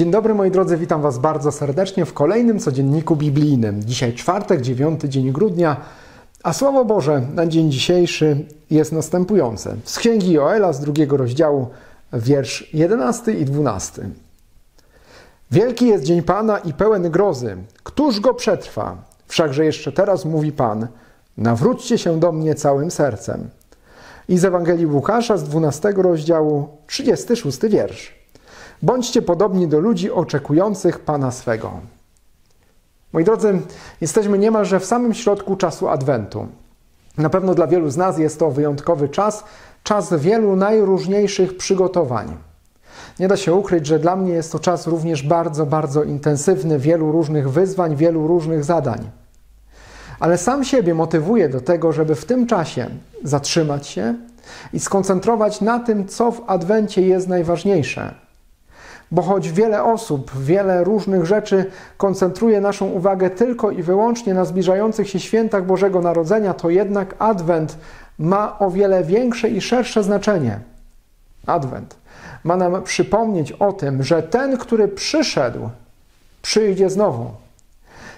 Dzień dobry moi drodzy, witam Was bardzo serdecznie w kolejnym codzienniku biblijnym. Dzisiaj czwartek, dziewiąty dzień grudnia, a Słowo Boże na dzień dzisiejszy jest następujące. Z Księgi Joela z drugiego rozdziału, wiersz 11 i 12. Wielki jest dzień Pana i pełen grozy. Któż go przetrwa? Wszakże jeszcze teraz mówi Pan, nawróćcie się do mnie całym sercem. I z Ewangelii Łukasza z 12 rozdziału, 36 wiersz. Bądźcie podobni do ludzi oczekujących Pana swego. Moi drodzy, jesteśmy niemalże w samym środku czasu Adwentu. Na pewno dla wielu z nas jest to wyjątkowy czas, czas wielu najróżniejszych przygotowań. Nie da się ukryć, że dla mnie jest to czas również bardzo, bardzo intensywny, wielu różnych wyzwań, wielu różnych zadań. Ale sam siebie motywuję do tego, żeby w tym czasie zatrzymać się i skoncentrować na tym, co w Adwencie jest najważniejsze, bo choć wiele osób, wiele różnych rzeczy koncentruje naszą uwagę tylko i wyłącznie na zbliżających się świętach Bożego Narodzenia, to jednak Adwent ma o wiele większe i szersze znaczenie. Adwent ma nam przypomnieć o tym, że ten, który przyszedł, przyjdzie znowu.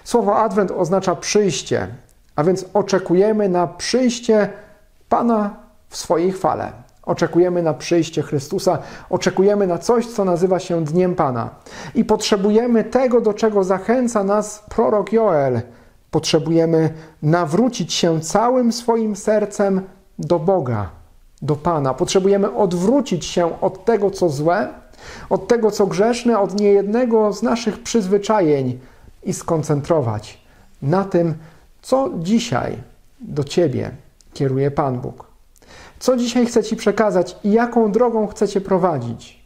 Słowo Adwent oznacza przyjście, a więc oczekujemy na przyjście Pana w swojej chwale. Oczekujemy na przyjście Chrystusa, oczekujemy na coś, co nazywa się Dniem Pana. I potrzebujemy tego, do czego zachęca nas prorok Joel. Potrzebujemy nawrócić się całym swoim sercem do Boga, do Pana. Potrzebujemy odwrócić się od tego, co złe, od tego, co grzeszne, od niejednego z naszych przyzwyczajeń i skoncentrować na tym, co dzisiaj do Ciebie kieruje Pan Bóg. Co dzisiaj chcę Ci przekazać i jaką drogą chcę Cię prowadzić?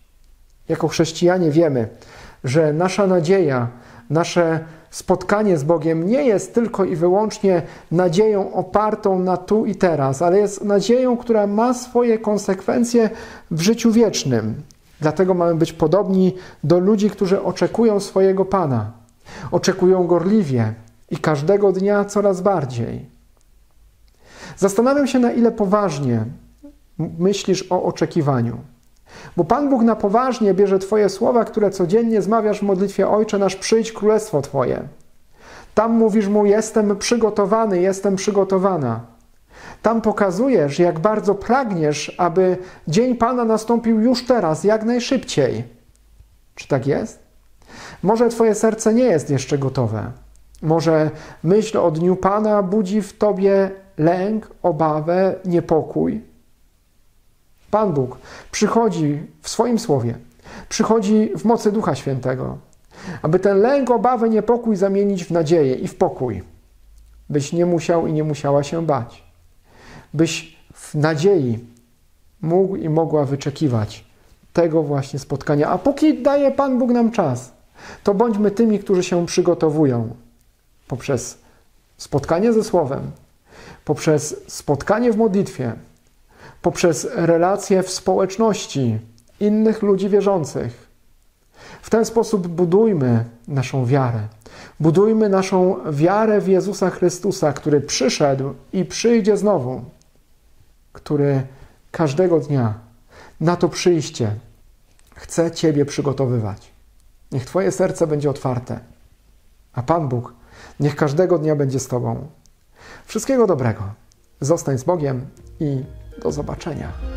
Jako chrześcijanie wiemy, że nasza nadzieja, nasze spotkanie z Bogiem nie jest tylko i wyłącznie nadzieją opartą na tu i teraz, ale jest nadzieją, która ma swoje konsekwencje w życiu wiecznym. Dlatego mamy być podobni do ludzi, którzy oczekują swojego Pana. Oczekują gorliwie i każdego dnia coraz bardziej. Zastanawiam się, na ile poważnie myślisz o oczekiwaniu. Bo Pan Bóg na poważnie bierze Twoje słowa, które codziennie zmawiasz w modlitwie Ojcze nasz, przyjdź królestwo Twoje. Tam mówisz Mu, jestem przygotowany, jestem przygotowana. Tam pokazujesz, jak bardzo pragniesz, aby dzień Pana nastąpił już teraz, jak najszybciej. Czy tak jest? Może Twoje serce nie jest jeszcze gotowe. Może myśl o dniu Pana budzi w Tobie lęk, obawę, niepokój. Pan Bóg przychodzi w swoim słowie, przychodzi w mocy Ducha Świętego, aby ten lęk, obawę, niepokój zamienić w nadzieję i w pokój, byś nie musiał i nie musiała się bać, byś w nadziei mógł i mogła wyczekiwać tego właśnie spotkania. A póki daje Pan Bóg nam czas, to bądźmy tymi, którzy się przygotowują poprzez spotkanie ze Słowem, poprzez spotkanie w modlitwie, poprzez relacje w społeczności innych ludzi wierzących. W ten sposób budujmy naszą wiarę. Budujmy naszą wiarę w Jezusa Chrystusa, który przyszedł i przyjdzie znowu, który każdego dnia na to przyjście chce Ciebie przygotowywać. Niech Twoje serce będzie otwarte, a Pan Bóg niech każdego dnia będzie z Tobą. Wszystkiego dobrego. Zostań z Bogiem i do zobaczenia.